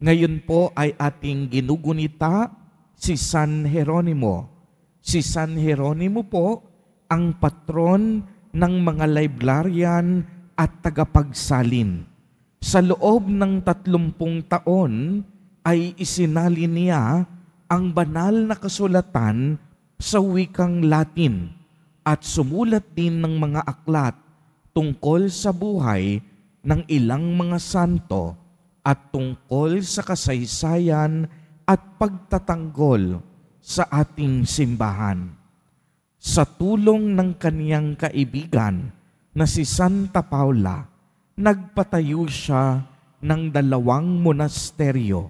Ngayon po ay ating ginugunita si San Jeronimo. Si San Jeronimo po ang patron ng mga librarian at tagapagsalin. Sa loob ng tatlumpung taon ay isinali niya ang banal na kasulatan sa wikang Latin at sumulat din ng mga aklat tungkol sa buhay ng ilang mga santo at tungkol sa kasaysayan at pagtatanggol sa ating simbahan. Sa tulong ng kaniyang kaibigan na si Santa Paula, nagpatayo siya ng dalawang monasteryo,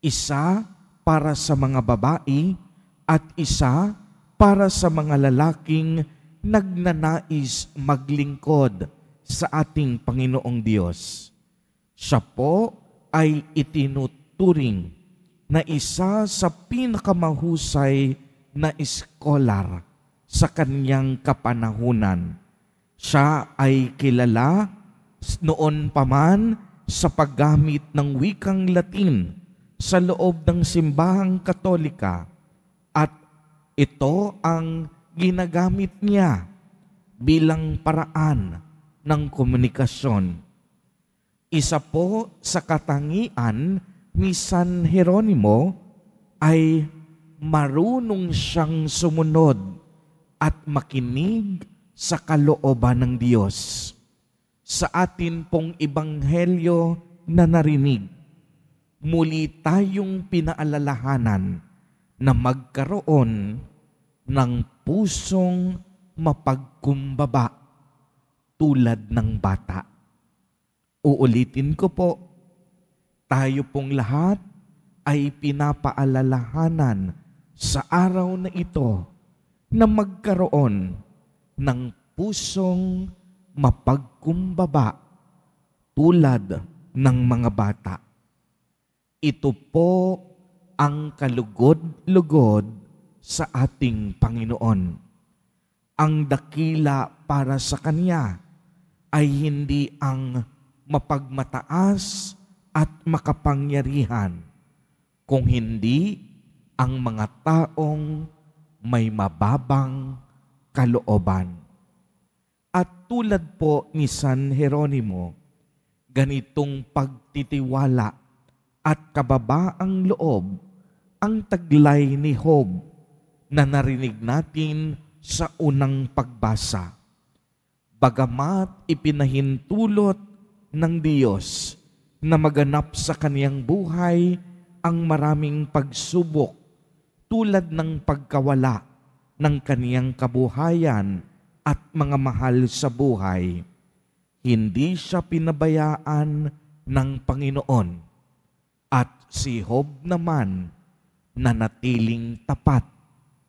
isa para sa mga babae at isa para sa mga lalaking nagnanais maglingkod sa ating Panginoong Diyos siya po ay itinuturing na isa sa pinakamahusay na iskolar sa kanyang kapanahunan. Siya ay kilala noon pa man sa paggamit ng wikang Latin sa loob ng simbahang katolika at ito ang ginagamit niya bilang paraan ng komunikasyon isa po sa katangian ni San Jeronimo ay marunong siyang sumunod at makinig sa kalooban ng Diyos. Sa atin pong ibanghelyo na narinig, muli tayong pinaalalahanan na magkaroon ng pusong mapagkumbaba tulad ng bata. Uulitin ko po, tayo pong lahat ay pinapaalalahanan sa araw na ito na magkaroon ng pusong mapagkumbaba tulad ng mga bata. Ito po ang kalugod-lugod sa ating Panginoon. Ang dakila para sa Kanya ay hindi ang mapagmataas at makapangyarihan, kung hindi ang mga taong may mababang kalooban. At tulad po ni San Jeronimo, ganitong pagtitiwala at kababaang loob ang taglay ni Hob na narinig natin sa unang pagbasa. Bagamat ipinahintulot ng Diyos na maganap sa kaniyang buhay ang maraming pagsubok tulad ng pagkawala ng kaniyang kabuhayan at mga mahal sa buhay. Hindi siya pinabayaan ng Panginoon at si Hob naman nanatiling tapat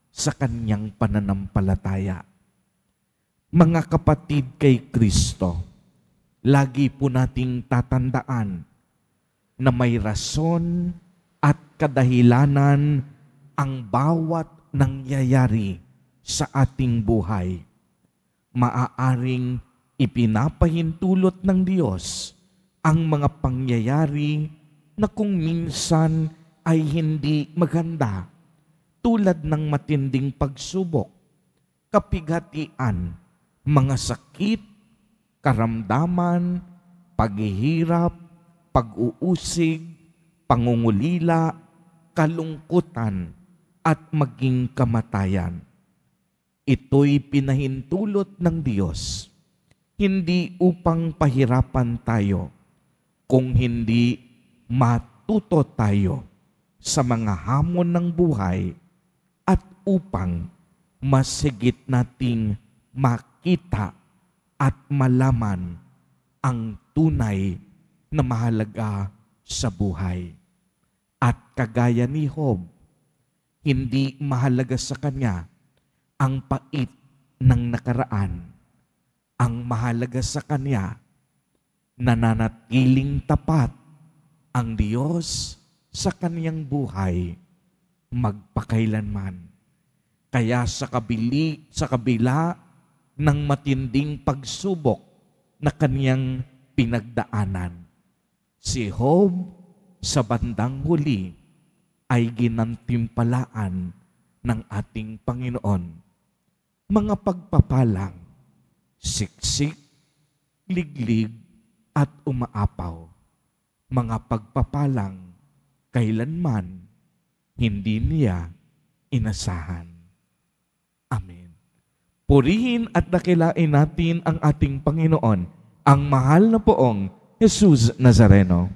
sa kanyang pananampalataya. Mga kapatid kay Kristo, lagi po nating tatandaan na may rason at kadahilanan ang bawat nangyayari sa ating buhay. Maaaring ipinapahintulot ng Diyos ang mga pangyayari na kung minsan ay hindi maganda tulad ng matinding pagsubok, kapighatian, mga sakit karamdaman, paghihirap, pag-uusig, pangungulila, kalungkutan, at maging kamatayan. Ito'y pinahintulot ng Diyos, hindi upang pahirapan tayo, kung hindi matuto tayo sa mga hamon ng buhay at upang masigit nating makita at malaman ang tunay na mahalaga sa buhay. At kagaya ni Hob, hindi mahalaga sa kanya ang pait ng nakaraan. Ang mahalaga sa kanya, nananatiling tapat ang Diyos sa kaniyang buhay magpakailanman. Kaya sa kabili, sa kabila ng matinding pagsubok na kaniyang pinagdaanan. Si Job sa bandang huli ay ginantimpalaan ng ating Panginoon. Mga pagpapalang, siksik, liglig at umaapaw. Mga pagpapalang kailanman hindi niya inasahan. Amen. Purihin at dakilain natin ang ating Panginoon, ang mahal na poong Jesus Nazareno.